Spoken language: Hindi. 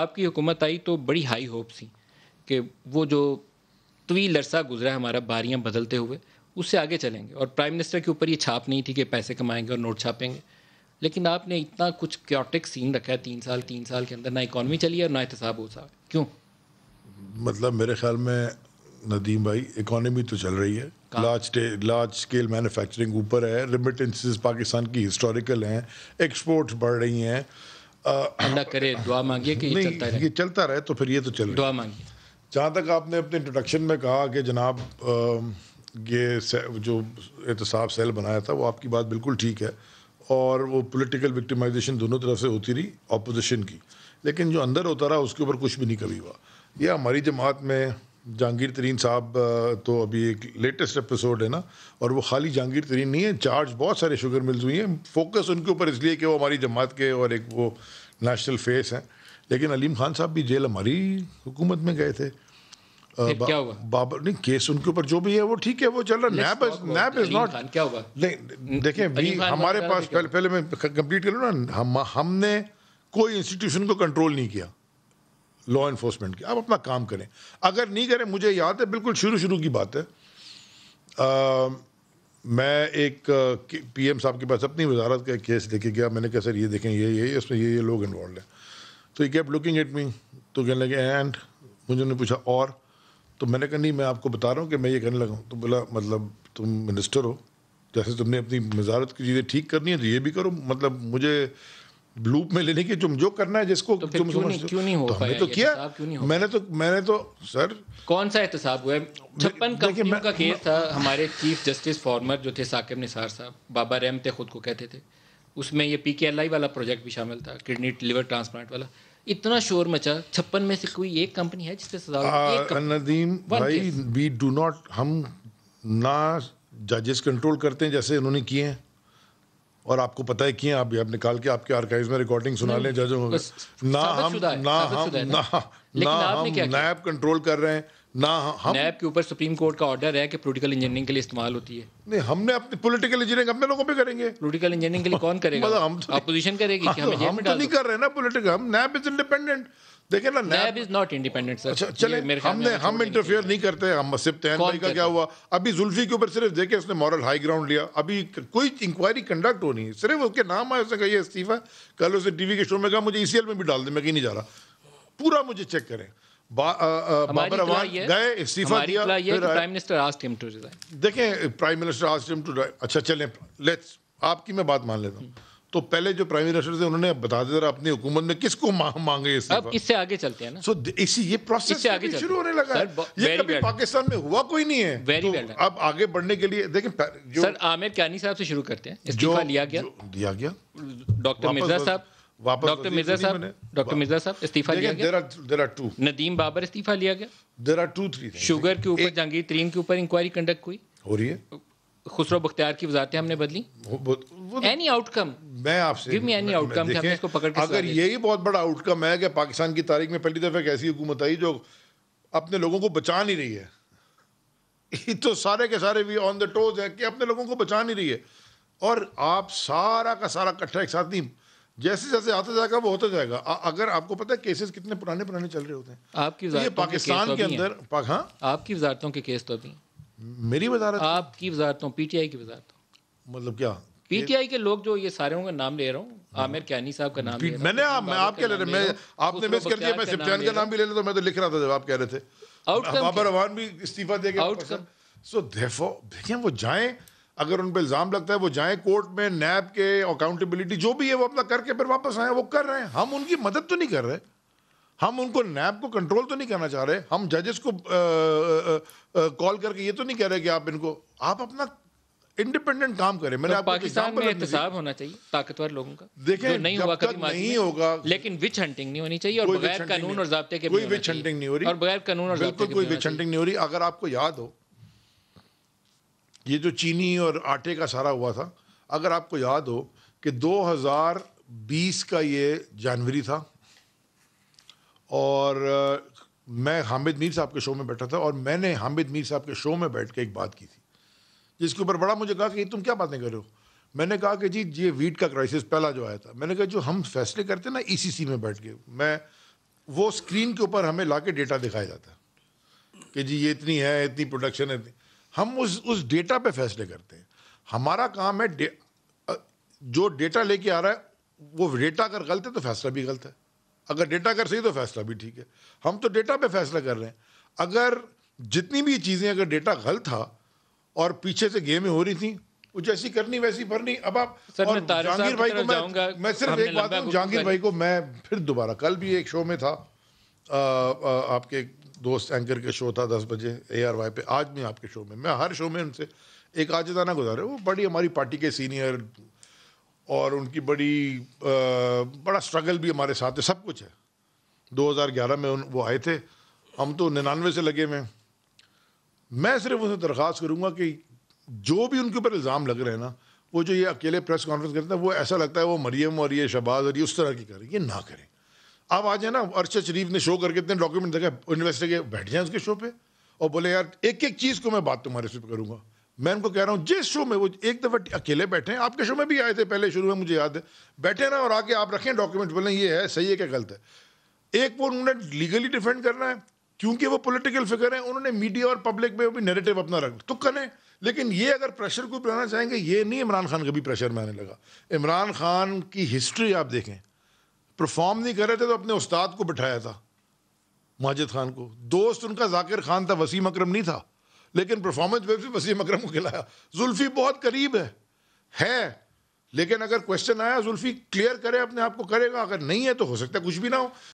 आपकी हुकूमत आई तो बड़ी हाई होप्स थी कि वो जो तवील अरसा गुजरा है हमारा बारियाँ बदलते हुए उससे आगे चलेंगे और प्राइम मिनिस्टर के ऊपर ये छाप नहीं थी कि पैसे कमाएंगे और नोट छापेंगे लेकिन आपने इतना कुछ क्योटिक सीन रखा है तीन साल तीन साल के अंदर ना इकानमी चली और ना एहतसाब हो सा क्यों मतलब मेरे ख्याल में नदीम भाई इकानमी तो चल रही है लार्ज लार्ज स्केल मैन्युफैक्चरिंग ऊपर है रिमिटेंसेस पाकिस्तान की हिस्टोरिकल हैं एक्सपोर्ट्स बढ़ रही हैं अल्लाह करे दुआ मांगिए कि ये चलता रहे ये चलता रहे तो फिर ये तो चल दुआ मांगिए जहाँ तक आपने अपने इंट्रोडक्शन में कहा कि जनाब ये जो एहतसाब सेल बनाया था वो आपकी बात बिल्कुल ठीक है और वो पॉलिटिकल विक्टिमाइजेशन दोनों तरफ से होती रही अपोजिशन की लेकिन जो अंदर होता रहा उसके ऊपर कुछ भी नहीं कभी हुआ यह हमारी जमात में जहांगीर तरीन साहब तो अभी एक लेटेस्ट एपिसोड है ना और वो खाली जहांगीर तरीन नहीं है चार्ज बहुत सारे शुगर मिल्स हुई हैं फोकस उनके ऊपर इसलिए कि वो हमारी जमात के और एक वो नेशनल फेस हैं लेकिन अलीम खान साहब भी जेल हमारी हुकूमत में गए थे क्या हुआ बाबर नहीं केस उनके ऊपर जो भी है वो ठीक है वो चल रहा नैब नैब इज नॉट क्या हुआ नहीं देखें भी हमारे पास पहले पहले मैं कंप्लीट कर लूँ ना हम हमने कोई इंस्टीट्यूशन को कंट्रोल नहीं किया लॉ इन्फोर्समेंट की आप अपना काम करें अगर नहीं करें मुझे याद है बिल्कुल शुरू शुरू की बात है मैं एक पीएम साहब के पास अपनी वजारत का केस लेके गया मैंने कहा सर ये देखें ये ये इसमें ये ये लोग इन्वॉल्व हैं तो ये कैप लुकिंग एट मी तो कहने लगे एंड मुझे उन्होंने पूछा और तो मैंने कहा नहीं मैं आपको बता रहा हूँ कि मैं ये कहने लगा तो बोला मतलब तुम मिनिस्टर हो जैसे तुमने अपनी वजारत की चीज़ें ठीक करनी है तो ये भी करो मतलब मुझे लूप में लेने की तुम जो करना है जिसको तो तुम क्यों नहीं, क्यों नहीं हो तो हमने तो, तो किया क्यों नहीं हो मैंने तो मैंने तो सर कौन सा एहतसाब तो हुआ छप्पन कंपनियों का केस था हमारे चीफ जस्टिस फॉर्मर जो थे साकिब निसार साहब बाबा रैम थे खुद को कहते थे उसमें ये पी के एल आई वाला प्रोजेक्ट भी शामिल था किडनी लिवर ट्रांसप्लांट वाला इतना शोर मचा छप्पन में से कोई एक कंपनी है जिसपे सजा नदीम भाई वी डू नॉट हम ना जजेस कंट्रोल करते हैं जैसे उन्होंने किए हैं और आपको पता है कि आप आप निकाल के आपके आर्काइव्स में रिकॉर्डिंग सुना लें जजों ना हम ना हम ना ना हम नैब कंट्रोल कर रहे हैं ना हम नैब के ऊपर सुप्रीम कोर्ट का ऑर्डर है कि पोलिटिकल इंजीनियरिंग के लिए इस्तेमाल होती है नहीं हमने अपनी पोलिटिकल इंजीनियरिंग अपने लोगों पे करेंगे पोलिटिकल इंजीनियरिंग के लिए कौन करेगा मतलब हम अपोजिशन तो- करेगी कि हाँ, हमें हम तो नहीं कर रहे ना पोलिटिकल हम नैब इज इंडिपेंडेंट देखिए ना NAB is not independent sir अच्छा चले हमने हम इंटरफेयर नहीं करते हम सिर्फ तैन भाई का क्या हुआ अभी जुल्फी के ऊपर सिर्फ देखे उसने मॉरल हाई ग्राउंड लिया अभी कोई इंक्वायरी कंडक्ट होनी है सिर्फ उसके नाम आए उसने कही इस्तीफा कल उसने टीवी के शो में कहा मुझे ई e में भी डाल दे मैं कहीं नहीं जा रहा पूरा मुझे चेक करें बाबर अवान गए इस्तीफा दिया prime minister asked him to resign देखें prime minister asked him to अच्छा चलें लेट्स आपकी मैं बात मान लेता हूँ तो पहले जो प्राइम मिनिस्टर थे उन्होंने बता दिया अपनी हुकूमत में किसको मांगे अब इससे आगे चलते हैं ना सो इसी ये प्रोसेस आगे शुरू होने लगा सर, है ये कभी पाकिस्तान में हुआ कोई नहीं है वेरी तो अब आगे बढ़ने के लिए देखें सर आमिर कानी साहब से शुरू करते हैं इस्तीफा लिया गया दिया गया डॉक्टर मिर्जा साहब वापस डॉक्टर मिर्जा साहब डॉक्टर मिर्जा साहब इस्तीफा लिया गया there are two Nadeem Babar इस्तीफा लिया गया there are two three sugar के ऊपर जहांगीर तरीन के ऊपर इंक्वायरी कंडक्ट हुई हो रही है खुसरो बख्तियार की वजातें हमने बदली एनी आउटकम तो- मैं आपसे एनी आउटकम इसको पकड़ के अगर यही बहुत बड़ा आउटकम है कि पाकिस्तान की तारीख में पहली दफे एक ऐसी हुकूमत आई जो अपने लोगों को बचा नहीं रही है ये तो सारे के सारे भी ऑन द टोज है कि अपने लोगों को बचा नहीं रही है और आप सारा का सारा इकट्ठा एक साथ नहीं जैसे जैसे आता जाएगा वो होता जाएगा अगर आपको पता है केसेस कितने पुराने पुराने चल रहे होते हैं आपकी तो ये पाकिस्तान तो के, के अंदर हाँ आपकी वजारतों के केस तो अभी मेरी वजारत आपकी वजारतों पीटीआई की वजारतों मतलब क्या पीटीआई के लोग जो ये सारे होंगे नाम ले रहा हूँ आमिर कैनी साहब का नाम मैंने आप मैं आप क्या ले रहे मैं आपने मिस कर दिया मैं सिप्तान का नाम भी ले लेता हूँ मैं तो लिख रहा था जब आप कह रहे थे बाबर रवान भी इस्तीफा देगा सो देखो देखें वो जाएं अगर उन पर इल्ज़ाम लगता है वो जाएं कोर्ट में नैब के अकाउंटेबिलिटी जो भी है वो अपना करके फिर वापस आए वो कर रहे हैं हम उनकी मदद तो नहीं कर रहे हम उनको नैब को कंट्रोल तो नहीं करना चाह रहे हम जजेस को कॉल करके ये तो नहीं कह रहे कि आप इनको आप अपना इंडिपेंडेंट काम करें मैंने तो पाकिस्तान में एहतसाब होना चाहिए ताकतवर लोगों का देखिए नहीं हुआ कभी नहीं होगा लेकिन विच हंटिंग नहीं होनी चाहिए और बगैर कानून और जबते के कोई विच हंटिंग नहीं हो रही और बगैर कानून और बिल्कुल कोई विच हंटिंग नहीं हो रही अगर आपको याद हो ये जो चीनी और आटे का सारा हुआ था अगर आपको याद हो कि 2020 का ये जनवरी था और मैं हामिद मीर साहब के शो में बैठा था और मैंने हामिद मीर साहब के शो में बैठ के एक बात की थी जिसके ऊपर बड़ा मुझे कहा कि तुम क्या बातें कर रहे हो मैंने कहा कि जी ये वीट का क्राइसिस पहला जो आया था मैंने कहा जो हम फैसले करते हैं ना ईसीसी e में बैठ के मैं वो स्क्रीन के ऊपर हमें ला के डेटा दिखाया जाता है कि जी ये इतनी है इतनी प्रोडक्शन है इतनी हम उस उस डेटा पे फैसले करते हैं हमारा काम है डे, जो डेटा लेके आ रहा है वो डेटा अगर गलत है तो फैसला भी गलत है अगर डेटा अगर सही तो फैसला भी ठीक है हम तो डेटा पे फैसला कर रहे हैं अगर जितनी भी चीज़ें अगर डेटा गलत था और पीछे से गेमें हो रही थी वो जैसी करनी वैसी भरनी अब आप जहांगीर भाई को मैं मैं सिर्फ एक बात जहांगीर भाई को मैं फिर दोबारा कल भी एक शो में था आ, आ, आपके दोस्त एंकर के शो था दस बजे ए आर वाई पे आज मैं आपके शो में मैं हर शो में उनसे एक आजदाना गुजारे वो बड़ी हमारी पार्टी के सीनियर और उनकी बड़ी आ, बड़ा स्ट्रगल भी हमारे साथ है सब कुछ है 2011 में उन, वो आए थे हम तो निन्यानवे से लगे हुए मैं सिर्फ उनसे दरख्वास्त करूँगा कि जो भी उनके ऊपर इल्ज़ाम लग रहे हैं ना वो जो ये अकेले प्रेस कॉन्फ्रेंस करते हैं वो ऐसा लगता है वो मरियम और ये शहबाज और ये उस तरह की करें ये ना करें आप आ जाए ना अर्शद शरीफ ने शो करके इतने डॉक्यूमेंट देखा इन्वेस्टर के बैठ जाए उसके शो पे और बोले यार एक एक चीज़ को मैं बात तुम्हारे से करूँगा मैं उनको कह रहा हूँ जिस शो में वो एक दफ़ा अकेले बैठे हैं आपके शो में भी आए थे पहले शुरू में मुझे याद है बैठे ना और आके आप रखें डॉक्यूमेंट बोले ये है सही है क्या गलत है एक वो उन्होंने लीगली डिफेंड करना है क्योंकि वो पॉलिटिकल फिगर हैं उन्होंने मीडिया और पब्लिक में भी नेरेटिव अपना रख तो करें लेकिन ये अगर प्रेशर को बनाना चाहेंगे ये नहीं इमरान खान का भी प्रेशर में आने लगा इमरान खान की हिस्ट्री आप देखें परफॉर्म नहीं कर रहे थे तो अपने उस्ताद को बिठाया था माजिद खान को दोस्त उनका जाकिर खान था वसीम अक्रम नहीं था लेकिन परफॉर्मेंस पे भी वसीम अक्रम को खिलाया जुल्फी बहुत करीब है है लेकिन अगर क्वेश्चन आया जुल्फी क्लियर करे अपने आप को करेगा अगर नहीं है तो हो सकता है कुछ भी ना हो